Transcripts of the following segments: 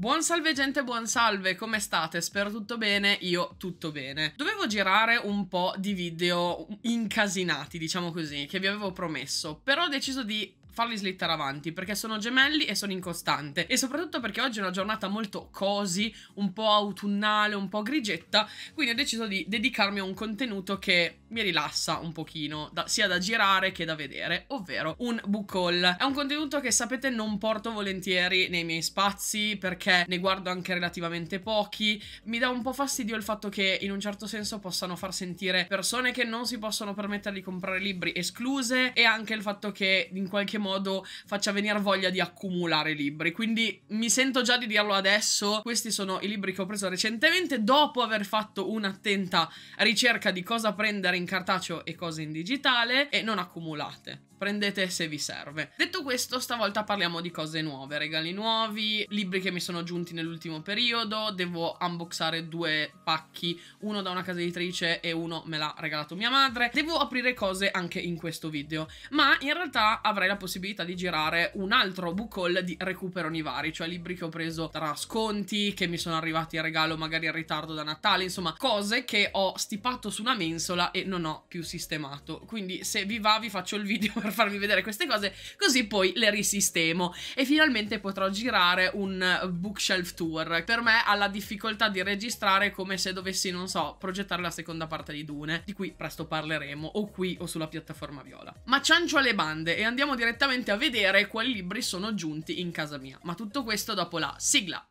Buon salve gente, buon salve, come state? Spero tutto bene, io tutto bene. Dovevo girare un po' di video incasinati, diciamo così, che vi avevo promesso, però ho deciso di farli slittare avanti perché sono gemelli e sono in costante e soprattutto perché oggi è una giornata molto così, un po' autunnale, un po' grigetta, quindi ho deciso di dedicarmi a un contenuto che mi rilassa un pochino, da, sia da girare che da vedere, ovvero un book haul. È un contenuto che sapete non porto volentieri nei miei spazi perché ne guardo anche relativamente pochi, mi dà un po' fastidio il fatto che in un certo senso possano far sentire persone che non si possono permettere di comprare libri escluse e anche il fatto che in qualche modo modo faccia venire voglia di accumulare libri. Quindi mi sento già di dirlo adesso, questi sono i libri che ho preso recentemente dopo aver fatto un'attenta ricerca di cosa prendere in cartaceo e cosa in digitale e non accumulate prendete se vi serve. Detto questo, stavolta parliamo di cose nuove, regali nuovi, libri che mi sono giunti nell'ultimo periodo, devo unboxare due pacchi, uno da una casa editrice e uno me l'ha regalato mia madre, devo aprire cose anche in questo video, ma in realtà avrei la possibilità di girare un altro book haul di recuperoni vari, cioè libri che ho preso tra sconti, che mi sono arrivati a regalo magari in ritardo da Natale, insomma cose che ho stipato su una mensola e non ho più sistemato, quindi se vi va vi faccio il video per farvi vedere queste cose, così poi le risistemo e finalmente potrò girare un bookshelf tour. Per me ha la difficoltà di registrare come se dovessi, non so, progettare la seconda parte di Dune, di cui presto parleremo, o qui o sulla piattaforma viola. Ma ciancio alle bande e andiamo direttamente a vedere quali libri sono giunti in casa mia. Ma tutto questo dopo la sigla.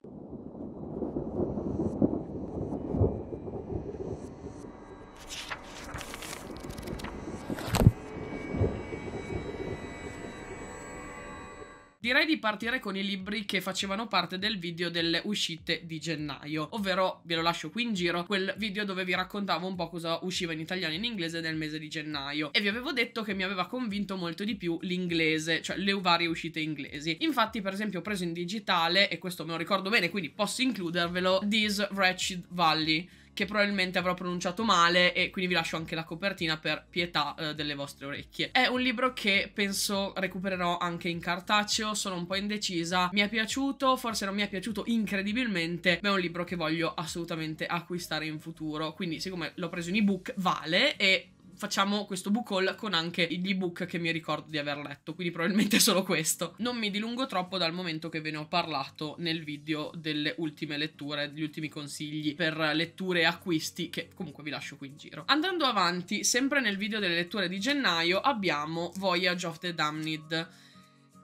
Direi di partire con i libri che facevano parte del video delle uscite di gennaio, ovvero ve lo lascio qui in giro, quel video dove vi raccontavo un po' cosa usciva in italiano e in inglese nel mese di gennaio e vi avevo detto che mi aveva convinto molto di più l'inglese, cioè le varie uscite inglesi. Infatti, per esempio, ho preso in digitale e questo me lo ricordo bene, quindi posso includervelo This Wretched Valley che probabilmente avrò pronunciato male e quindi vi lascio anche la copertina per pietà eh, delle vostre orecchie. È un libro che penso recupererò anche in cartaceo, sono un po' indecisa, mi è piaciuto, forse non mi è piaciuto incredibilmente, ma è un libro che voglio assolutamente acquistare in futuro, quindi siccome l'ho preso in ebook vale e facciamo questo book haul con anche gli ebook che mi ricordo di aver letto, quindi probabilmente solo questo. Non mi dilungo troppo dal momento che ve ne ho parlato nel video delle ultime letture, degli ultimi consigli per letture e acquisti che comunque vi lascio qui in giro. Andando avanti, sempre nel video delle letture di gennaio abbiamo Voyage of the Damned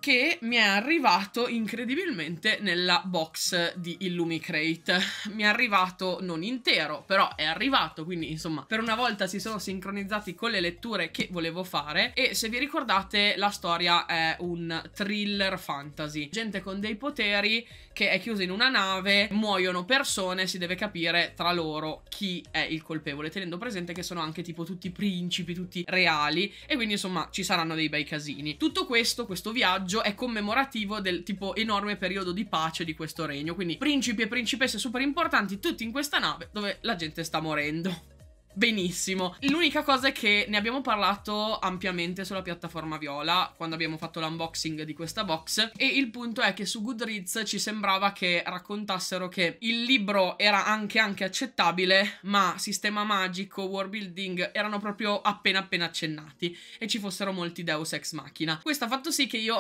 che mi è arrivato incredibilmente nella box di Illumicrate. Mi è arrivato non intero, però è arrivato, quindi insomma, per una volta si sono sincronizzati con le letture che volevo fare e se vi ricordate la storia è un thriller fantasy. Gente con dei poteri che è chiusa in una nave, muoiono persone, si deve capire tra loro chi è il colpevole, tenendo presente che sono anche tipo tutti principi, tutti reali e quindi insomma ci saranno dei bei casini. Tutto questo, questo viaggio maggio è commemorativo del tipo enorme periodo di pace di questo regno. Quindi principi e principesse super importanti, tutti in questa nave dove la gente sta morendo benissimo. L'unica cosa è che ne abbiamo parlato ampiamente sulla piattaforma viola quando abbiamo fatto l'unboxing di questa box e il punto è che su Goodreads ci sembrava che raccontassero che il libro era anche, anche accettabile ma sistema magico, world building erano proprio appena appena accennati e ci fossero molti deus ex machina. Questo ha fatto sì che io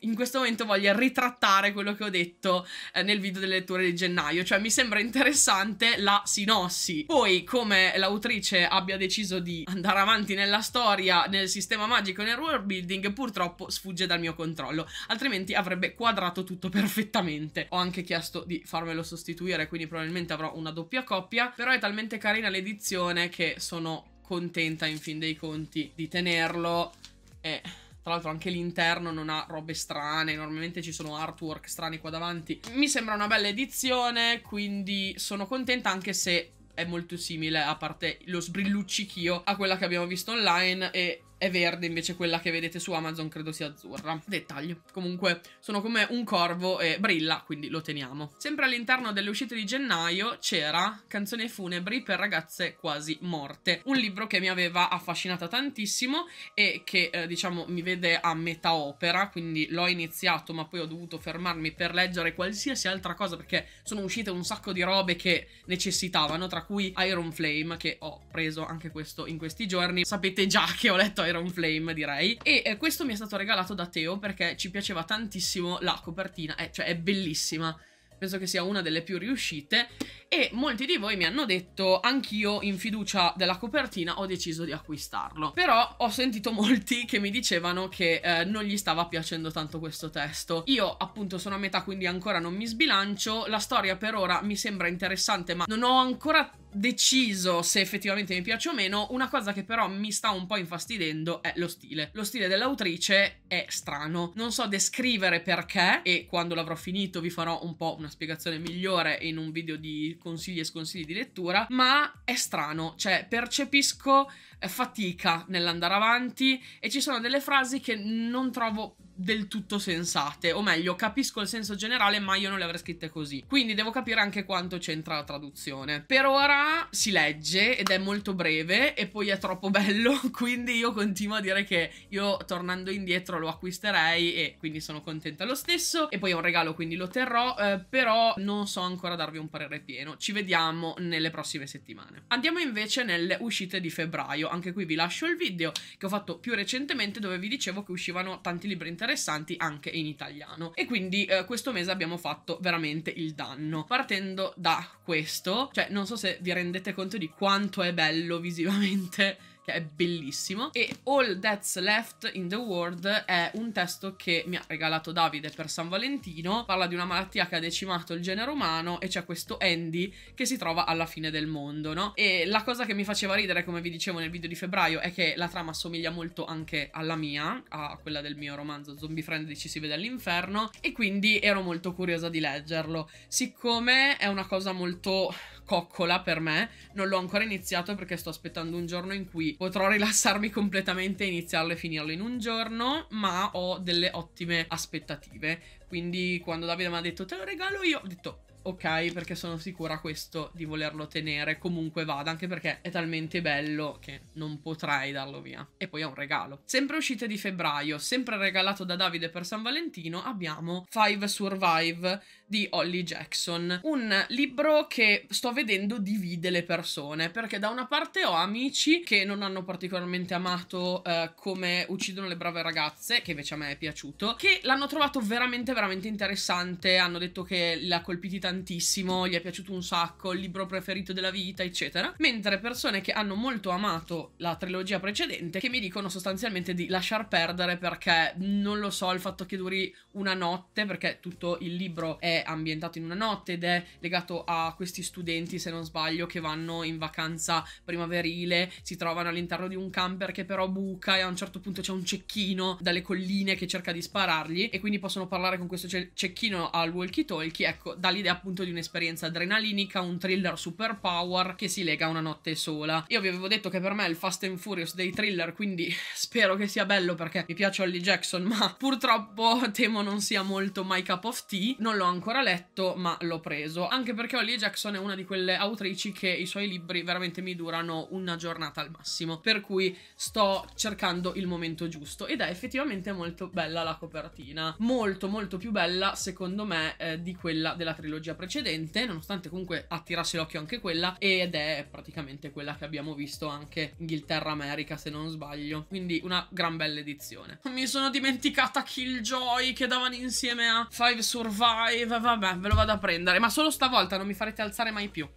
in questo momento voglio ritrattare quello che ho detto eh, nel video delle letture di gennaio, cioè mi sembra interessante la sinossi. Poi come l'autrice abbia deciso di andare avanti nella storia, nel sistema magico e nel world building purtroppo sfugge dal mio controllo, altrimenti avrebbe quadrato tutto perfettamente. Ho anche chiesto di farmelo sostituire, quindi probabilmente avrò una doppia coppia, però è talmente carina l'edizione che sono contenta in fin dei conti di tenerlo e... Tra l'altro anche l'interno non ha robe strane, normalmente ci sono artwork strani qua davanti. Mi sembra una bella edizione, quindi sono contenta anche se è molto simile, a parte lo sbrilluccichio, a quella che abbiamo visto online e è verde, invece quella che vedete su Amazon credo sia azzurra. Dettaglio. Comunque sono come un corvo e brilla, quindi lo teniamo. Sempre all'interno delle uscite di gennaio c'era Canzoni funebri per ragazze quasi morte, un libro che mi aveva affascinata tantissimo e che eh, diciamo mi vede a metà opera, quindi l'ho iniziato ma poi ho dovuto fermarmi per leggere qualsiasi altra cosa perché sono uscite un sacco di robe che necessitavano, tra cui Iron Flame che ho preso anche questo in questi giorni. Sapete già che ho letto Iron un Flame direi e eh, questo mi è stato regalato da Teo perché ci piaceva tantissimo la copertina, eh, cioè è bellissima penso che sia una delle più riuscite e molti di voi mi hanno detto anch'io in fiducia della copertina ho deciso di acquistarlo però ho sentito molti che mi dicevano che eh, non gli stava piacendo tanto questo testo io appunto sono a metà quindi ancora non mi sbilancio la storia per ora mi sembra interessante ma non ho ancora deciso se effettivamente mi piace o meno, una cosa che però mi sta un po' infastidendo è lo stile. Lo stile dell'autrice è strano, non so descrivere perché e quando l'avrò finito vi farò un po' una spiegazione migliore in un video di consigli e sconsigli di lettura, ma è strano, cioè percepisco eh, fatica nell'andare avanti e ci sono delle frasi che non trovo del tutto sensate, o meglio, capisco il senso generale, ma io non le avrei scritte così. Quindi devo capire anche quanto c'entra la traduzione. Per ora si legge ed è molto breve e poi è troppo bello, quindi io continuo a dire che io tornando indietro lo acquisterei e quindi sono contenta lo stesso e poi è un regalo, quindi lo terrò, eh, però non so ancora darvi un parere pieno. Ci vediamo nelle prossime settimane. Andiamo invece nelle uscite di febbraio gennaio, anche qui vi lascio il video che ho fatto più recentemente dove vi dicevo che uscivano tanti libri interessanti anche in italiano e quindi eh, questo mese abbiamo fatto veramente il danno. Partendo da questo, cioè non so se vi rendete conto di quanto è bello visivamente che è bellissimo. E All That's Left in the World è un testo che mi ha regalato Davide per San Valentino, parla di una malattia che ha decimato il genere umano e c'è questo Andy che si trova alla fine del mondo, no? E la cosa che mi faceva ridere, come vi dicevo nel video di febbraio, è che la trama assomiglia molto anche alla mia, a quella del mio romanzo Zombie Friend di Ci si vede all'inferno, e quindi ero molto curiosa di leggerlo. Siccome è una cosa molto coccola per me. Non l'ho ancora iniziato perché sto aspettando un giorno in cui potrò rilassarmi completamente e iniziarlo e finirlo in un giorno, ma ho delle ottime aspettative. Quindi quando Davide mi ha detto te lo regalo io, ho detto ok perché sono sicura questo di volerlo tenere comunque vada anche perché è talmente bello che non potrei darlo via e poi è un regalo sempre uscite di febbraio sempre regalato da Davide per San Valentino abbiamo Five Survive di Holly Jackson un libro che sto vedendo divide le persone perché da una parte ho amici che non hanno particolarmente amato eh, come uccidono le brave ragazze che invece a me è piaciuto che l'hanno trovato veramente veramente interessante hanno detto che l'ha colpiti tantissimo tantissimo, gli è piaciuto un sacco, il libro preferito della vita, eccetera. Mentre persone che hanno molto amato la trilogia precedente, che mi dicono sostanzialmente di lasciar perdere perché non lo so, il fatto che duri una notte, perché tutto il libro è ambientato in una notte ed è legato a questi studenti, se non sbaglio, che vanno in vacanza primaverile, si trovano all'interno di un camper che però buca e a un certo punto c'è un cecchino dalle colline che cerca di sparargli e quindi possono parlare con questo cecchino al walkie talkie, ecco, dà dall'idea appunto di un'esperienza adrenalinica, un thriller superpower che si lega a una notte sola. Io vi avevo detto che per me è il Fast and Furious dei thriller, quindi spero che sia bello perché mi piace Holly Jackson, ma purtroppo temo non sia molto my cup of tea. Non l'ho ancora letto, ma l'ho preso, anche perché Holly Jackson è una di quelle autrici che i suoi libri veramente mi durano una giornata al massimo, per cui sto cercando il momento giusto ed è effettivamente molto bella la copertina, molto molto più bella secondo me eh, di quella della trilogia uscita precedente, nonostante comunque attirasse l'occhio anche quella, ed è praticamente quella che abbiamo visto anche Inghilterra America, se non sbaglio. Quindi una gran bella edizione. Mi sono dimenticata Killjoy che davano insieme a Five Survive, vabbè, ve lo vado a prendere, ma solo stavolta non mi farete alzare mai più.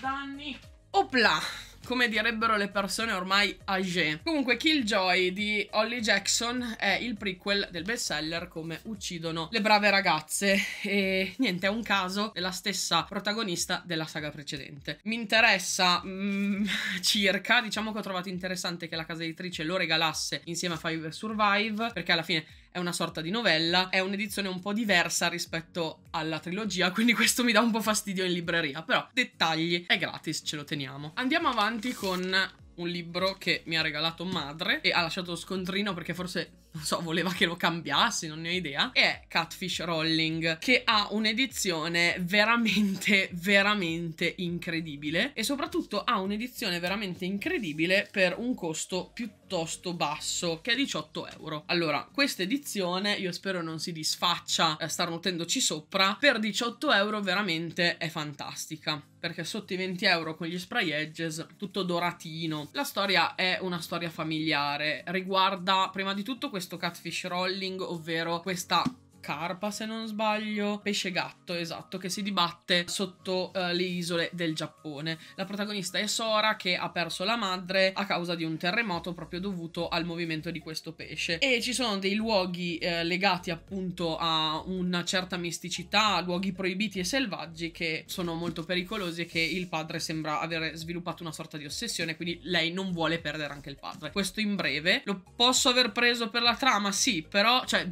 Danni. Opla! come direbbero le persone ormai age. Comunque Killjoy di Holly Jackson è il prequel del bestseller come uccidono le brave ragazze e niente è un caso è la stessa protagonista della saga precedente. Mi interessa mm, circa, diciamo che ho trovato interessante che la casa editrice lo regalasse insieme a Five Survive perché alla fine è una sorta di novella, è un'edizione un po' diversa rispetto alla trilogia, quindi questo mi dà un po' fastidio in libreria, però dettagli, è gratis, ce lo teniamo. Andiamo avanti con un libro che mi ha regalato madre e ha lasciato lo scontrino perché forse non so, voleva che lo cambiassi, non ne ho idea, e è Catfish Rolling, che ha un'edizione veramente, veramente incredibile e soprattutto ha un'edizione veramente incredibile per un costo piuttosto basso, che è 18 euro. Allora, questa edizione, io spero non si disfaccia eh, starnutendoci sopra, per 18 euro veramente è fantastica, perché sotto i 20 euro con gli spray edges, tutto doratino. La storia è una storia familiare, riguarda prima di tutto questo questo catfish rolling, ovvero questa carpa se non sbaglio, pesce gatto esatto, che si dibatte sotto uh, le isole del Giappone. La protagonista è Sora che ha perso la madre a causa di un terremoto proprio dovuto al movimento di questo pesce e ci sono dei luoghi uh, legati appunto a una certa misticità, luoghi proibiti e selvaggi che sono molto pericolosi e che il padre sembra aver sviluppato una sorta di ossessione, quindi lei non vuole perdere anche il padre. Questo in breve. Lo posso aver preso per la trama? Sì, però cioè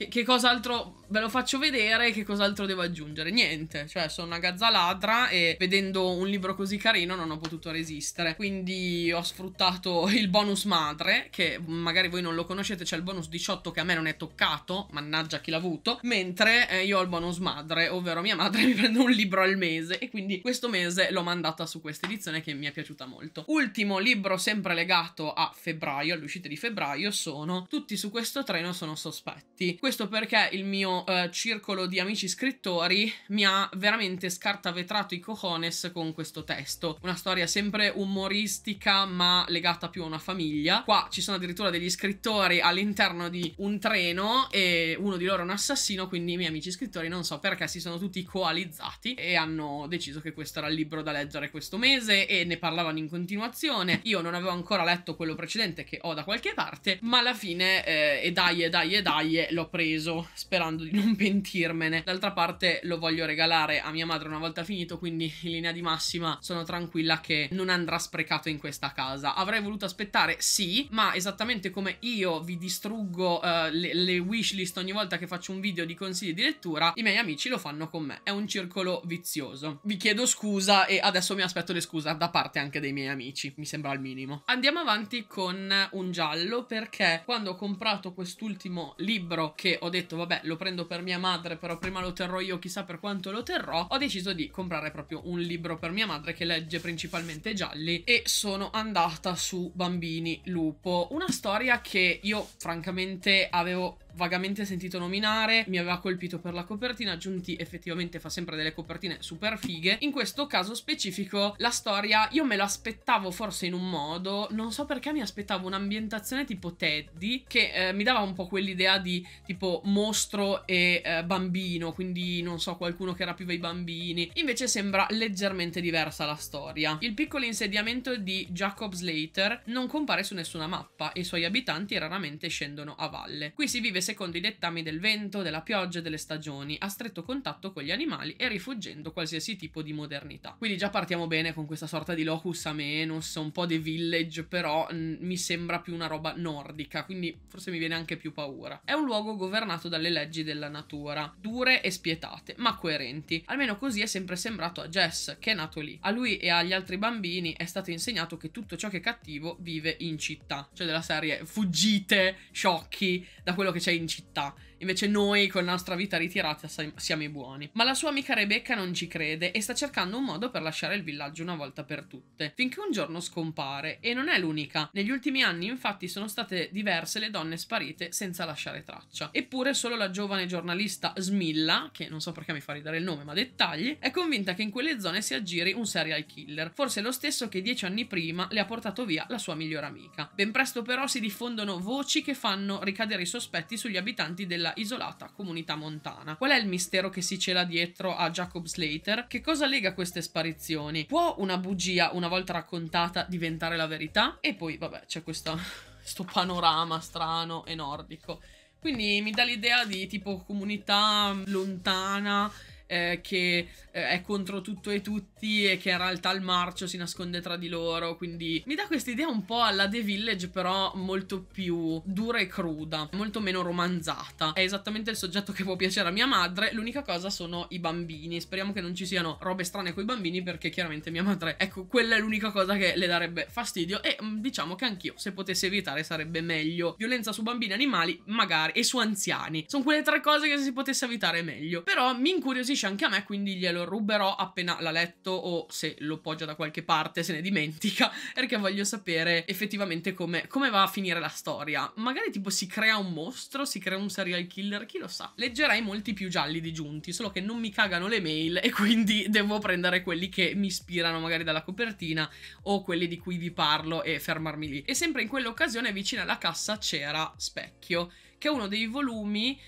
che, che cos'altro ve lo faccio vedere che cos'altro devo aggiungere. Niente, cioè sono una gazzaladra e vedendo un libro così carino non ho potuto resistere. Quindi ho sfruttato il bonus madre, che magari voi non lo conoscete, c'è il bonus 18 che a me non è toccato, mannaggia chi l'ha avuto, mentre eh, io ho il bonus madre, ovvero mia madre mi prende un libro al mese e quindi questo mese l'ho mandata su questa edizione che mi è piaciuta molto. Ultimo libro sempre legato a febbraio, all'uscita di febbraio, sono Tutti su questo treno sono sospetti. Questo perché il mio mio eh, circolo di amici scrittori mi ha veramente scartavetrato i cojones con questo testo. Una storia sempre umoristica ma legata più a una famiglia. Qua ci sono addirittura degli scrittori all'interno di un treno e uno di loro è un assassino, quindi i miei amici scrittori non so perché si sono tutti coalizzati e hanno deciso che questo era il libro da leggere questo mese e ne parlavano in continuazione. Io non avevo ancora letto quello precedente che ho da qualche parte, ma alla fine eh, e dai e dai e dai l'ho preso sperando di non pentirmene. D'altra parte lo voglio regalare a mia madre una volta finito, quindi in linea di massima sono tranquilla che non andrà sprecato in questa casa. Avrei voluto aspettare, sì, ma esattamente come io vi distruggo uh, le, le wishlist ogni volta che faccio un video di consigli di lettura, i miei amici lo fanno con me. È un circolo vizioso. Vi chiedo scusa e adesso mi aspetto le scuse da parte anche dei miei amici, mi sembra il minimo. Andiamo avanti con un giallo perché quando ho comprato quest'ultimo libro che ho detto vabbè lo prendo facendo per mia madre, però prima lo terrò io, chissà per quanto lo terrò, ho deciso di comprare proprio un libro per mia madre che legge principalmente gialli e sono andata su Bambini Lupo, una storia che io francamente avevo vagamente sentito nominare, mi aveva colpito per la copertina, Giunti effettivamente fa sempre delle copertine super fighe. In questo caso specifico la storia io me l'aspettavo forse in un modo, non so perché mi aspettavo un'ambientazione tipo Teddy che eh, mi dava un po' quell'idea di tipo mostro e eh, bambino, quindi non so qualcuno che rapiva i bambini. Invece sembra leggermente diversa la storia. Il piccolo insediamento di Jacob Slater non compare su nessuna mappa e i suoi abitanti raramente scendono a valle. Qui si vive vivere secondo i dettami del vento, della pioggia e delle stagioni, a stretto contatto con gli animali e rifuggendo qualsiasi tipo di modernità. Quindi già partiamo bene con questa sorta di locus amenus, un po' di village, però mh, mm, mi sembra più una roba nordica, quindi forse mi viene anche più paura. È un luogo governato dalle leggi della natura, dure e spietate, ma coerenti. Almeno così è sempre sembrato a Jess, che è nato lì. A lui e agli altri bambini è stato insegnato che tutto ciò che è cattivo vive in città, cioè della serie fuggite sciocchi da quello che c'è c'è in città. Invece noi, con la nostra vita ritirata, siamo i buoni. Ma la sua amica Rebecca non ci crede e sta cercando un modo per lasciare il villaggio una volta per tutte, finché un giorno scompare. E non è l'unica. Negli ultimi anni, infatti, sono state diverse le donne sparite senza lasciare traccia. Eppure solo la giovane giornalista Smilla, che non so perché mi fa ridere il nome, ma dettagli, è convinta che in quelle zone si aggiri un serial killer, forse lo stesso che dieci anni prima le ha portato via la sua migliore amica. Ben presto però si diffondono voci che fanno ricadere i sospetti sugli abitanti della piccola, isolata comunità montana. Qual è il mistero che si cela dietro a Jacob Slater? Che cosa lega queste sparizioni? Può una bugia, una volta raccontata, diventare la verità? E poi, vabbè, c'è questo panorama strano e nordico. Quindi mi dà l'idea di tipo comunità lontana eh, che eh, è contro tutto e tutti e che in realtà il marcio si nasconde tra di loro, quindi mi dà questa idea un po' alla The Village però molto più dura e cruda, molto meno romanzata. È esattamente il soggetto che può piacere a mia madre, l'unica cosa sono i bambini, speriamo che non ci siano robe strane con i bambini perché chiaramente mia madre, ecco, quella è l'unica cosa che le darebbe fastidio e mm, diciamo che anch'io se potessi evitare sarebbe meglio. Violenza su bambini e animali magari e su anziani, sono quelle tre cose che se si potesse evitare è meglio, però mi incuriosisce piace anche a me, quindi glielo ruberò appena l'ha letto o se lo poggia da qualche parte se ne dimentica, perché voglio sapere effettivamente come, come va a finire la storia. Magari tipo si crea un mostro, si crea un serial killer, chi lo sa. Leggerei molti più gialli di Giunti, solo che non mi cagano le mail e quindi devo prendere quelli che mi ispirano magari dalla copertina o quelli di cui vi parlo e fermarmi lì. E sempre in quell'occasione vicino alla cassa c'era Specchio, che è uno dei volumi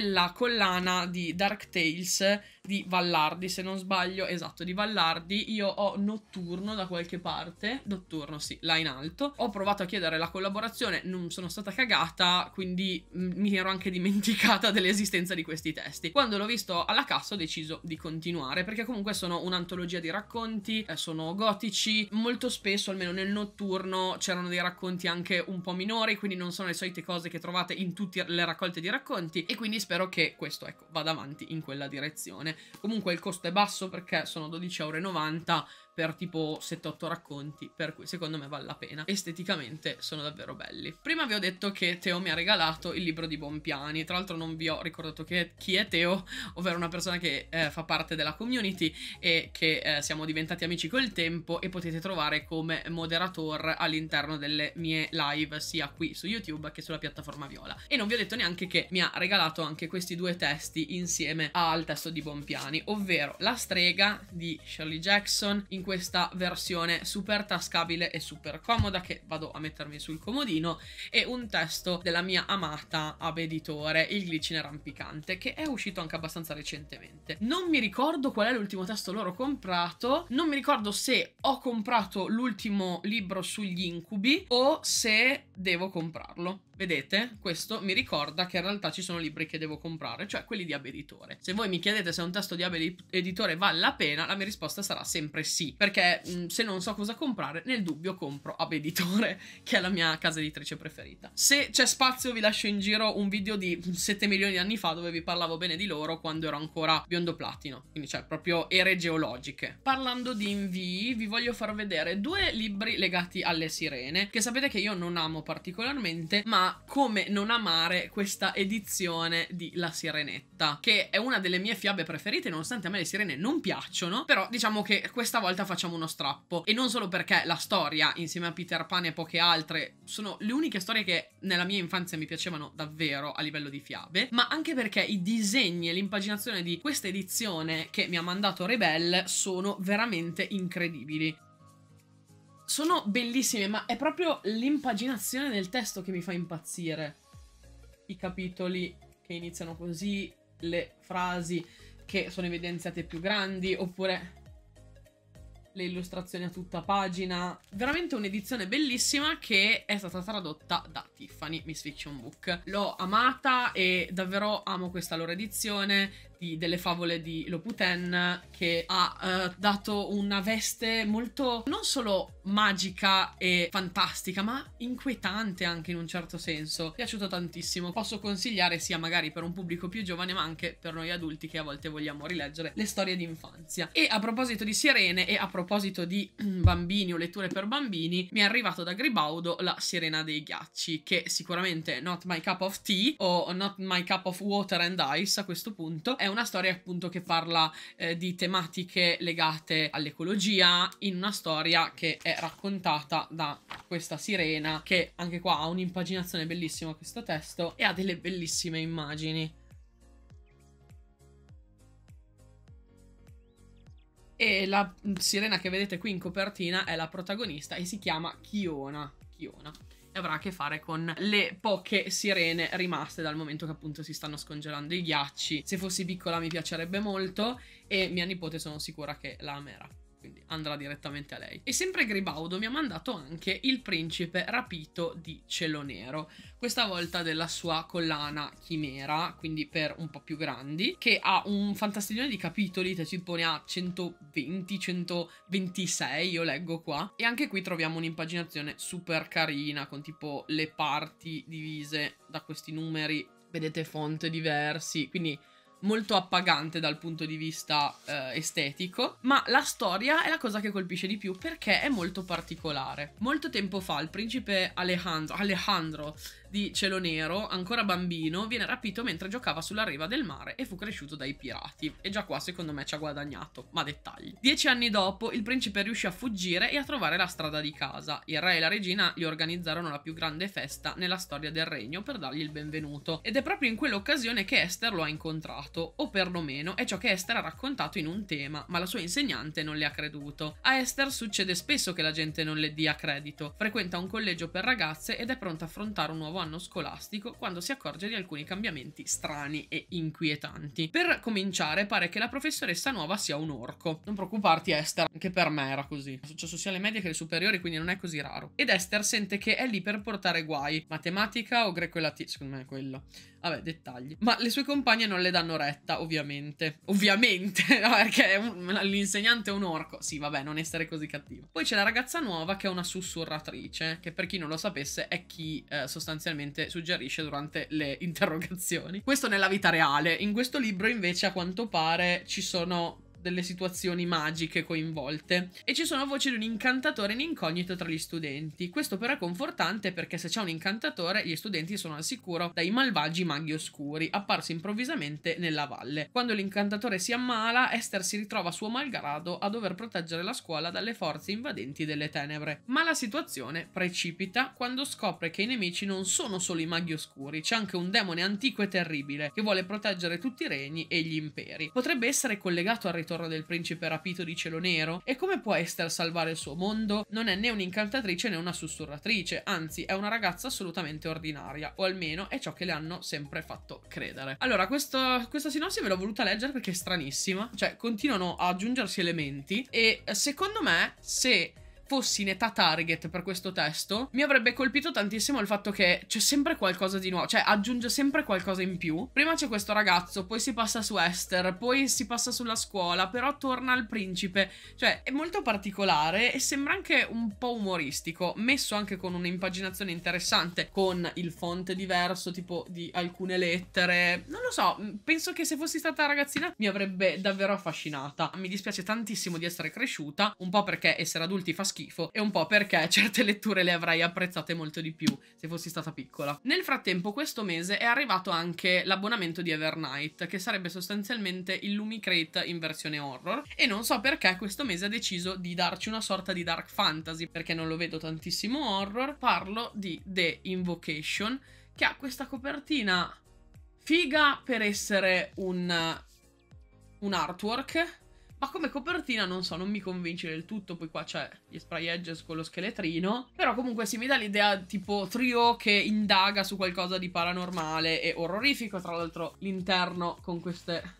della collana di Dark Tales di Vallardi, se non sbaglio, esatto, di Vallardi. Io ho Notturno da qualche parte, Notturno sì, là in alto. Ho provato a chiedere la collaborazione, non sono stata cagata, quindi mm, mi ero anche dimenticata dell'esistenza di questi testi. Quando l'ho visto alla cassa ho deciso di continuare, perché comunque sono un'antologia di racconti, eh, sono gotici, molto spesso, almeno nel Notturno, c'erano dei racconti anche un po' minori, quindi non sono le solite cose che trovate in tutte le raccolte di racconti e quindi spero che questo ecco vada avanti in quella direzione. Comunque il costo è basso perché sono 12,90 euro per tipo 7-8 racconti, per cui secondo me vale la pena. Esteticamente sono davvero belli. Prima vi ho detto che Teo mi ha regalato il libro di Bompiani, tra l'altro non vi ho ricordato che, chi è Teo, ovvero una persona che eh, fa parte della community e che eh, siamo diventati amici col tempo e potete trovare come moderator all'interno delle mie live sia qui su YouTube che sulla piattaforma Viola. E non vi ho detto neanche che mi ha regalato anche questi due testi insieme al testo di Bompiani, ovvero La strega di Shirley Jackson in questa versione super tascabile e super comoda che vado a mettermi sul comodino e un testo della mia amata abeditore, il glicine rampicante, che è uscito anche abbastanza recentemente. Non mi ricordo qual è l'ultimo testo loro comprato, non mi ricordo se ho comprato l'ultimo libro sugli incubi o se devo comprarlo. Vedete? Questo mi ricorda che in realtà ci sono libri che devo comprare, cioè quelli di Ab Editore. Se voi mi chiedete se un testo di Ab Editore vale la pena, la mia risposta sarà sempre sì, perché mh, mm, se non so cosa comprare, nel dubbio compro Ab Editore, che è la mia casa editrice preferita. Se c'è spazio vi lascio in giro un video di 7 milioni di anni fa dove vi parlavo bene di loro quando ero ancora biondo platino, quindi cioè proprio ere geologiche. Parlando di invii, vi voglio far vedere due libri legati alle sirene, che sapete che io non amo particolarmente, ma come non amare questa edizione di La Sirenetta, che è una delle mie fiabe preferite, nonostante a me le sirene non piacciono, però diciamo che questa volta facciamo uno strappo, e non solo perché la storia, insieme a Peter Pan e poche altre, sono le uniche storie che nella mia infanzia mi piacevano davvero a livello di fiabe, ma anche perché i disegni e l'impaginazione di questa edizione che mi ha mandato Rebel sono veramente incredibili sono bellissime, ma è proprio l'impaginazione del testo che mi fa impazzire. I capitoli che iniziano così, le frasi che sono evidenziate più grandi, oppure le illustrazioni a tutta pagina. Veramente un'edizione bellissima che è stata tradotta da Tiffany Miss Fiction Book. L'ho amata e davvero amo questa loro edizione di, delle favole di Loputen che ha uh, dato una veste molto non solo magica e fantastica ma inquietante anche in un certo senso. Mi è piaciuto tantissimo, posso consigliare sia magari per un pubblico più giovane ma anche per noi adulti che a volte vogliamo rileggere le storie di infanzia E a proposito di sirene e a proposito di mm, bambini o letture per bambini mi è arrivato da Gribaudo La sirena dei ghiacci che sicuramente Not My Cup of Tea o Not My Cup of Water and Ice a questo punto è un una storia appunto che parla eh, di tematiche legate all'ecologia in una storia che è raccontata da questa sirena che anche qua ha un'impaginazione bellissima questo testo e ha delle bellissime immagini. E la sirena che vedete qui in copertina è la protagonista e si chiama Chiona. Chiona avrà a che fare con le poche sirene rimaste dal momento che appunto si stanno scongelando i ghiacci. Se fossi piccola mi piacerebbe molto e mia nipote sono sicura che la amerà quindi andrà direttamente a lei. E sempre Gribaudo mi ha mandato anche il principe rapito di Cielo Nero, questa volta della sua collana Chimera, quindi per un po' più grandi, che ha un fantastiglione di capitoli, tipo ne ha 120, 126, io leggo qua, e anche qui troviamo un'impaginazione super carina con tipo le parti divise da questi numeri, vedete fonte diversi, quindi molto appagante dal punto di vista eh, estetico, ma la storia è la cosa che colpisce di più perché è molto particolare. Molto tempo fa il principe Alejandro, Alejandro di Cielo Nero, ancora bambino, viene rapito mentre giocava sulla riva del mare e fu cresciuto dai pirati. E già qua secondo me ci ha guadagnato, ma dettagli. Dieci anni dopo il principe riuscì a fuggire e a trovare la strada di casa. Il re e la regina gli organizzarono la più grande festa nella storia del regno per dargli il benvenuto. Ed è proprio in quell'occasione che Esther lo ha incontrato, o perlomeno è ciò che Esther ha raccontato in un tema, ma la sua insegnante non le ha creduto. A Esther succede spesso che la gente non le dia credito, frequenta un collegio per ragazze ed è pronta a affrontare un nuovo anno scolastico quando si accorge di alcuni cambiamenti strani e inquietanti. Per cominciare, pare che la professoressa nuova sia un orco. Non preoccuparti, Esther, anche per me era così. È successo sia alle medie che alle superiori, quindi non è così raro. Ed Esther sente che è lì per portare guai. Matematica o greco e latino? Secondo me è quello. Vabbè, dettagli. Ma le sue compagne non le danno retta, ovviamente. Ovviamente, no, perché l'insegnante è un orco. Sì, vabbè, non essere così cattivo. Poi c'è la ragazza nuova che è una sussurratrice, che per chi non lo sapesse è chi eh, sostanzialmente sostanzialmente suggerisce durante le interrogazioni. Questo nella vita reale, in questo libro invece a quanto pare ci sono delle situazioni magiche coinvolte. E ci sono voci di un incantatore in incognito tra gli studenti. Questo però è confortante perché se c'è un incantatore, gli studenti sono al sicuro dai malvagi maghi oscuri, apparsi improvvisamente nella valle. Quando l'incantatore si ammala, Esther si ritrova a suo malgrado a dover proteggere la scuola dalle forze invadenti delle tenebre. Ma la situazione precipita quando scopre che i nemici non sono solo i maghi oscuri, c'è anche un demone antico e terribile che vuole proteggere tutti i regni e gli imperi. Potrebbe essere collegato al ritorno Minotaur del principe rapito di cielo nero? E come può Esther salvare il suo mondo? Non è né un'incantatrice né una sussurratrice, anzi è una ragazza assolutamente ordinaria, o almeno è ciò che le hanno sempre fatto credere. Allora, questo, questa sinossi ve l'ho voluta leggere perché è stranissima, cioè continuano a aggiungersi elementi e secondo me se fossi in età target per questo testo, mi avrebbe colpito tantissimo il fatto che c'è sempre qualcosa di nuovo, cioè aggiunge sempre qualcosa in più. Prima c'è questo ragazzo, poi si passa su Esther, poi si passa sulla scuola, però torna al principe. Cioè, è molto particolare e sembra anche un po' umoristico, messo anche con un'impaginazione interessante, con il fonte diverso, tipo di alcune lettere. Non lo so, penso che se fossi stata ragazzina mi avrebbe davvero affascinata. Mi dispiace tantissimo di essere cresciuta, un po' perché essere adulti fa schifo schifo e un po' perché certe letture le avrei apprezzate molto di più se fossi stata piccola. Nel frattempo questo mese è arrivato anche l'abbonamento di Evernight che sarebbe sostanzialmente il Lumicrate in versione horror e non so perché questo mese ha deciso di darci una sorta di dark fantasy perché non lo vedo tantissimo horror, parlo di The Invocation che ha questa copertina figa per essere un, un artwork ma come copertina non so, non mi convince del tutto, poi qua c'è gli spray edges con lo scheletrino, però comunque si mi dà l'idea tipo trio che indaga su qualcosa di paranormale e orrorifico, tra l'altro l'interno con queste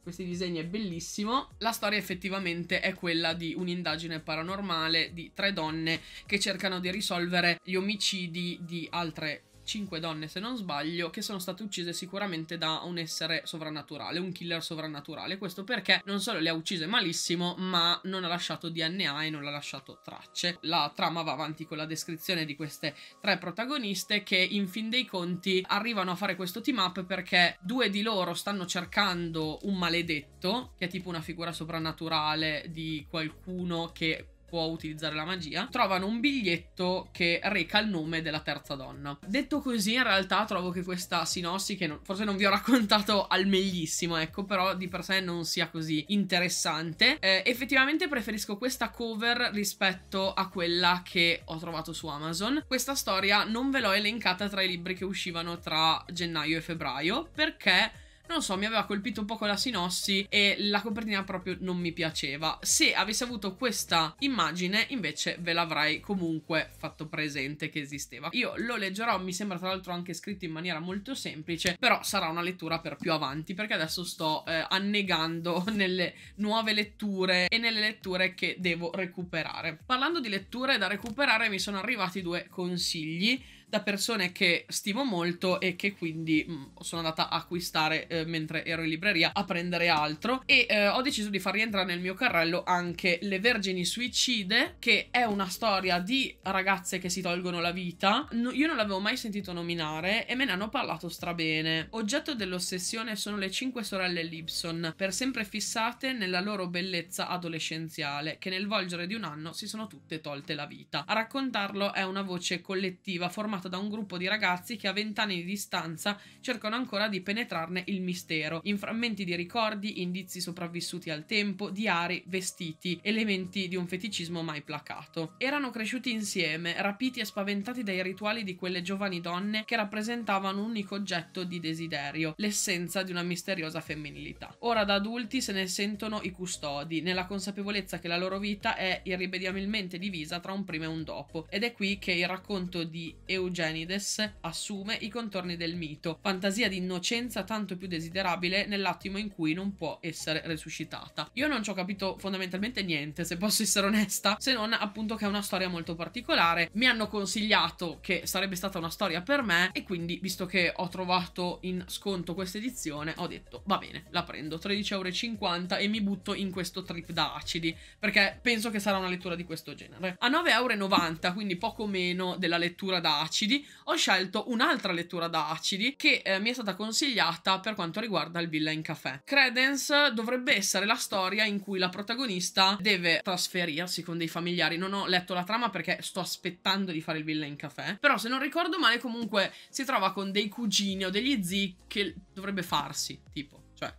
questi disegni è bellissimo. La storia effettivamente è quella di un'indagine paranormale di tre donne che cercano di risolvere gli omicidi di altre cinque donne se non sbaglio che sono state uccise sicuramente da un essere sovrannaturale, un killer sovrannaturale. Questo perché non solo le ha uccise malissimo, ma non ha lasciato DNA e non ha lasciato tracce. La trama va avanti con la descrizione di queste tre protagoniste che in fin dei conti arrivano a fare questo team up perché due di loro stanno cercando un maledetto, che è tipo una figura soprannaturale di qualcuno che può utilizzare la magia, trovano un biglietto che reca il nome della terza donna. Detto così, in realtà trovo che questa sinossi, che non, forse non vi ho raccontato al meglissimo, ecco, però di per sé non sia così interessante, eh, effettivamente preferisco questa cover rispetto a quella che ho trovato su Amazon. Questa storia non ve l'ho elencata tra i libri che uscivano tra gennaio e febbraio, perché non so, mi aveva colpito un po' con la sinossi e la copertina proprio non mi piaceva. Se avessi avuto questa immagine, invece ve l'avrei comunque fatto presente che esisteva. Io lo leggerò, mi sembra tra l'altro anche scritto in maniera molto semplice, però sarà una lettura per più avanti, perché adesso sto eh, annegando nelle nuove letture e nelle letture che devo recuperare. Parlando di letture da recuperare, mi sono arrivati due consigli da persone che stimo molto e che quindi mh, mm, sono andata a acquistare eh, mentre ero in libreria a prendere altro e eh, ho deciso di far rientrare nel mio carrello anche Le Vergini Suicide che è una storia di ragazze che si tolgono la vita no, io non l'avevo mai sentito nominare e me ne hanno parlato strabene oggetto dell'ossessione sono le cinque sorelle Libson per sempre fissate nella loro bellezza adolescenziale che nel volgere di un anno si sono tutte tolte la vita a raccontarlo è una voce collettiva formata formato da un gruppo di ragazzi che a vent'anni di distanza cercano ancora di penetrarne il mistero, in frammenti di ricordi, indizi sopravvissuti al tempo, diari, vestiti, elementi di un feticismo mai placato. Erano cresciuti insieme, rapiti e spaventati dai rituali di quelle giovani donne che rappresentavano un unico oggetto di desiderio, l'essenza di una misteriosa femminilità. Ora da adulti se ne sentono i custodi, nella consapevolezza che la loro vita è irrimediabilmente divisa tra un prima e un dopo, ed è qui che il racconto di Eugenia Eugenides assume i contorni del mito, fantasia di innocenza tanto più desiderabile nell'attimo in cui non può essere resuscitata. Io non ci ho capito fondamentalmente niente, se posso essere onesta, se non appunto che è una storia molto particolare. Mi hanno consigliato che sarebbe stata una storia per me e quindi visto che ho trovato in sconto questa edizione ho detto va bene, la prendo, 13,50€ e mi butto in questo trip da acidi perché penso che sarà una lettura di questo genere. A 9,90€, quindi poco meno della lettura da acidi acidi, ho scelto un'altra lettura da acidi che eh, mi è stata consigliata per quanto riguarda il Villa in Caffè. Credence dovrebbe essere la storia in cui la protagonista deve trasferirsi con dei familiari. Non ho letto la trama perché sto aspettando di fare il Villa in Caffè, però se non ricordo male comunque si trova con dei cugini o degli zii che dovrebbe farsi, tipo cioè,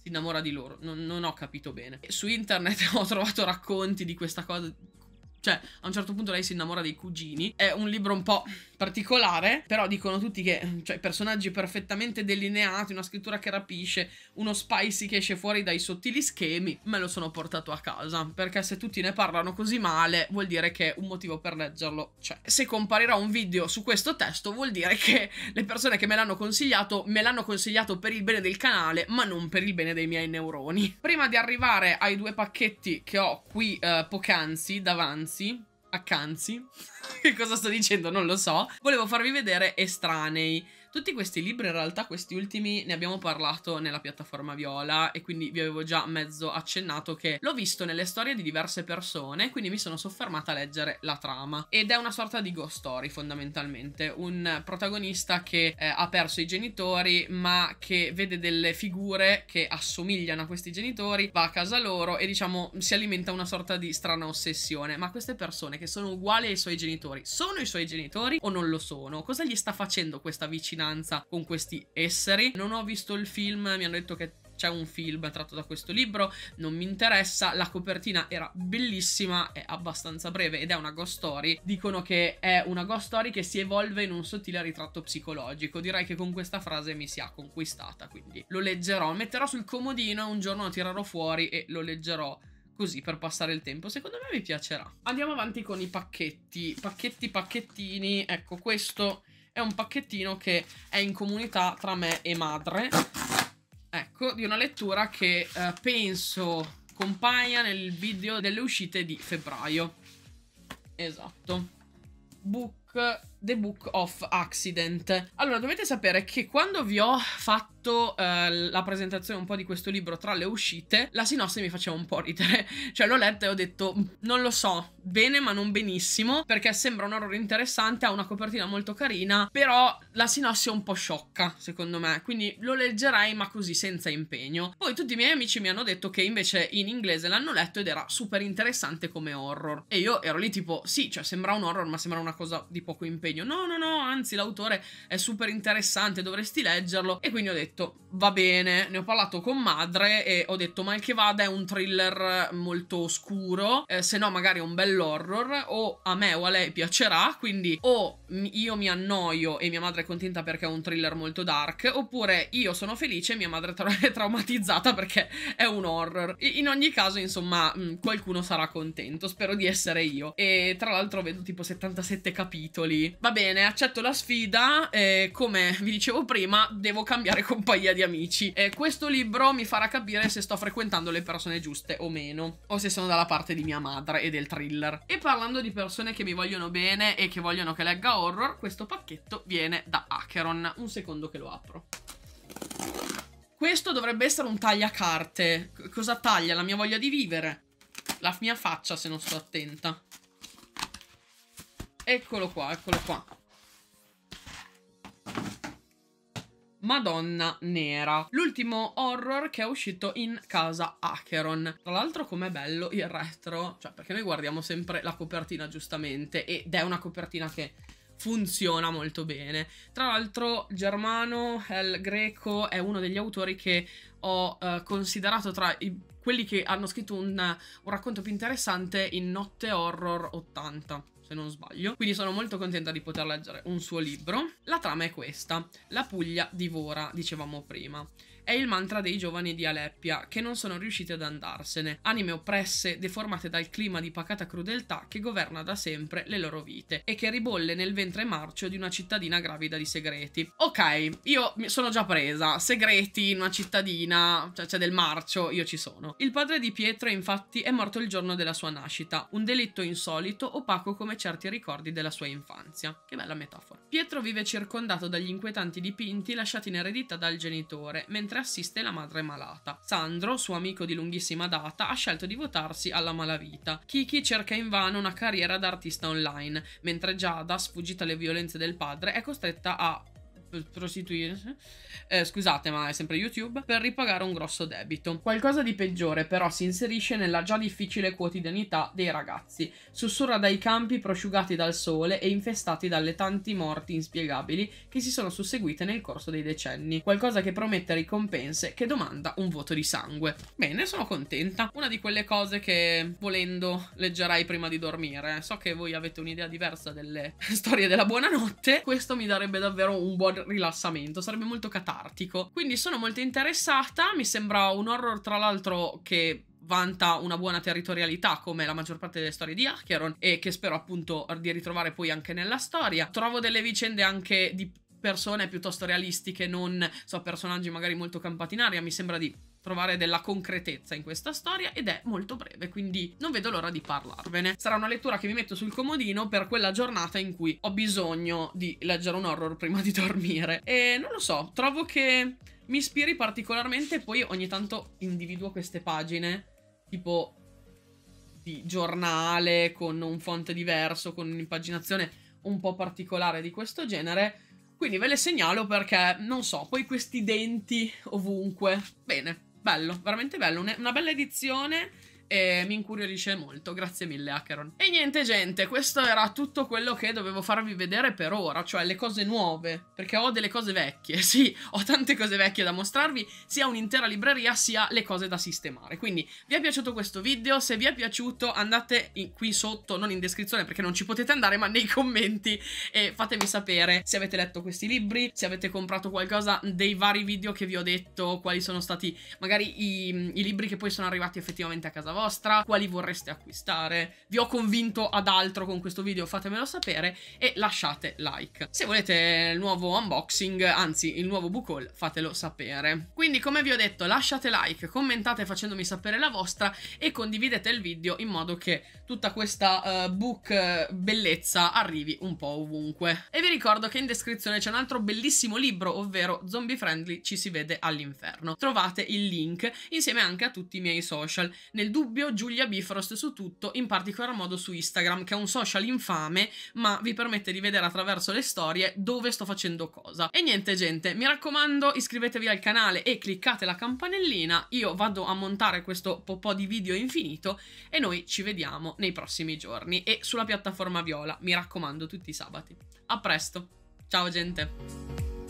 si innamora di loro. Non, non, ho capito bene. Su internet ho trovato racconti di questa cosa cioè, a un certo punto lei si innamora dei cugini. È un libro un po' particolare, però dicono tutti che, cioè, personaggi perfettamente delineati, una scrittura che rapisce, uno spicy che esce fuori dai sottili schemi, me lo sono portato a casa, perché se tutti ne parlano così male, vuol dire che un motivo per leggerlo c'è. Se comparirà un video su questo testo, vuol dire che le persone che me l'hanno consigliato, me l'hanno consigliato per il bene del canale, ma non per il bene dei miei neuroni. Prima di arrivare ai due pacchetti che ho qui eh, poc'anzi, davanti, Accanzi. che cosa sto dicendo non lo so. Volevo farvi vedere estranei. Tutti questi libri, in realtà, questi ultimi ne abbiamo parlato nella piattaforma viola e quindi vi avevo già mezzo accennato che l'ho visto nelle storie di diverse persone, quindi mi sono soffermata a leggere la trama. Ed è una sorta di ghost story, fondamentalmente. Un protagonista che eh, ha perso i genitori, ma che vede delle figure che assomigliano a questi genitori, va a casa loro e diciamo si alimenta una sorta di strana ossessione. Ma queste persone che sono uguali ai suoi genitori, sono i suoi genitori o non lo sono? Cosa gli sta facendo questa vicina? vicinanza con questi esseri. Non ho visto il film, mi hanno detto che c'è un film tratto da questo libro, non mi interessa, la copertina era bellissima, è abbastanza breve ed è una ghost story, dicono che è una ghost story che si evolve in un sottile ritratto psicologico, direi che con questa frase mi si è conquistata, quindi lo leggerò, metterò sul comodino, un giorno lo tirerò fuori e lo leggerò così per passare il tempo. Secondo me vi piacerà. Andiamo avanti con i pacchetti, pacchetti, pacchettini. Ecco, questo è un pacchettino che è in comunità tra me e madre. Ecco, di una lettura che eh, penso compaia nel video delle uscite di febbraio. Esatto. Book The Book of Accident. Allora, dovete sapere che quando vi ho fatto eh, la presentazione un po' di questo libro tra le uscite, la sinossi mi faceva un po' ridere. Cioè, l'ho letta e ho detto, non lo so, bene ma non benissimo, perché sembra un horror interessante, ha una copertina molto carina, però la sinossi è un po' sciocca, secondo me. Quindi lo leggerai ma così, senza impegno. Poi tutti i miei amici mi hanno detto che invece in inglese l'hanno letto ed era super interessante come horror. E io ero lì tipo, sì, cioè sembra un horror ma sembra una cosa di poco impegno. No, no, no, anzi l'autore è super interessante, dovresti leggerlo. E quindi ho detto, va bene, ne ho parlato con madre e ho detto, mal che vada è un thriller molto oscuro, eh, se no magari è un bell'horror, o a me o a lei piacerà, quindi o io mi annoio e mia madre è contenta perché è un thriller molto dark, oppure io sono felice e mia madre è traumatizzata perché è un horror. In ogni caso, insomma, mm, qualcuno sarà contento, spero di essere io. E tra l'altro vedo tipo 77 capitoli titoli. Va bene, accetto la sfida e come vi dicevo prima devo cambiare compagnia di amici. E questo libro mi farà capire se sto frequentando le persone giuste o meno, o se sono dalla parte di mia madre e del thriller. E parlando di persone che mi vogliono bene e che vogliono che legga horror, questo pacchetto viene da Acheron. Un secondo che lo apro. Questo dovrebbe essere un tagliacarte. cosa taglia? La mia voglia di vivere. La mia faccia se non sto attenta. Eccolo qua, eccolo qua. Madonna Nera, l'ultimo horror che è uscito in casa Acheron. Tra l'altro com'è bello il retro, cioè perché noi guardiamo sempre la copertina giustamente ed è una copertina che funziona molto bene. Tra l'altro Germano El Greco è uno degli autori che ho eh, considerato tra i, quelli che hanno scritto un, un racconto più interessante in Notte Horror 80 se non sbaglio, quindi sono molto contenta di poter leggere un suo libro. La trama è questa, la Puglia divora, dicevamo prima è il mantra dei giovani di Aleppia, che non sono riusciti ad andarsene, anime oppresse, deformate dal clima di pacata crudeltà che governa da sempre le loro vite e che ribolle nel ventre marcio di una cittadina gravida di segreti. Ok, io mi sono già presa, segreti in una cittadina, cioè c'è cioè, del marcio, io ci sono. Il padre di Pietro infatti è morto il giorno della sua nascita, un delitto insolito, opaco come certi ricordi della sua infanzia. Che bella metafora. Pietro vive circondato dagli inquietanti dipinti lasciati in eredità dal genitore, mentre mentre assiste la madre malata. Sandro, suo amico di lunghissima data, ha scelto di votarsi alla malavita. Kiki cerca invano una carriera da artista online, mentre Giada, sfuggita alle violenze del padre, è costretta a prostituirsi, eh, scusate ma è sempre YouTube, per ripagare un grosso debito. Qualcosa di peggiore però si inserisce nella già difficile quotidianità dei ragazzi, sussurra dai campi prosciugati dal sole e infestati dalle tanti morti inspiegabili che si sono susseguite nel corso dei decenni, qualcosa che promette ricompense, che domanda un voto di sangue. Bene, sono contenta, una di quelle cose che volendo leggerai prima di dormire, so che voi avete un'idea diversa delle storie della buonanotte, questo mi darebbe davvero un buon rilassamento, sarebbe molto catartico. Quindi sono molto interessata, mi sembra un horror tra l'altro che vanta una buona territorialità come la maggior parte delle storie di Acheron e che spero appunto di ritrovare poi anche nella storia. Trovo delle vicende anche di persone piuttosto realistiche, non so personaggi magari molto campatinari, mi sembra di trovare della concretezza in questa storia ed è molto breve, quindi non vedo l'ora di parlarvene. Sarà una lettura che mi metto sul comodino per quella giornata in cui ho bisogno di leggere un horror prima di dormire. E non lo so, trovo che mi ispiri particolarmente, poi ogni tanto individuo queste pagine, tipo di giornale con un font diverso, con un'impaginazione un po' particolare di questo genere. Quindi ve le segnalo perché, non so, poi questi denti ovunque. Bene, bello, veramente bello, una bella edizione e mi incuriosisce molto. Grazie mille, Acheron. E niente, gente, questo era tutto quello che dovevo farvi vedere per ora, cioè le cose nuove, perché ho delle cose vecchie, sì, ho tante cose vecchie da mostrarvi, sia un'intera libreria, sia le cose da sistemare. Quindi, vi è piaciuto questo video? Se vi è piaciuto, andate in, qui sotto, non in descrizione perché non ci potete andare, ma nei commenti e fatemi sapere se avete letto questi libri, se avete comprato qualcosa dei vari video che vi ho detto, quali sono stati magari i, i libri che poi sono arrivati effettivamente a casa vostra vostra, quali vorreste acquistare. Vi ho convinto ad altro con questo video, fatemelo sapere e lasciate like. Se volete il nuovo unboxing, anzi il nuovo book haul, fatelo sapere. Quindi come vi ho detto, lasciate like, commentate facendomi sapere la vostra e condividete il video in modo che tutta questa uh, book eh, bellezza arrivi un po' ovunque. E vi ricordo che in descrizione c'è un altro bellissimo libro, ovvero Zombie Friendly ci si vede all'inferno. Trovate il link insieme anche a tutti i miei social. Nel dubbio dubbio Giulia Bifrost su tutto, in particolar modo su Instagram, che è un social infame, ma vi permette di vedere attraverso le storie dove sto facendo cosa. E niente gente, mi raccomando iscrivetevi al canale e cliccate la campanellina, io vado a montare questo po' di video infinito e noi ci vediamo nei prossimi giorni e sulla piattaforma viola, mi raccomando tutti i sabati. A presto, ciao gente!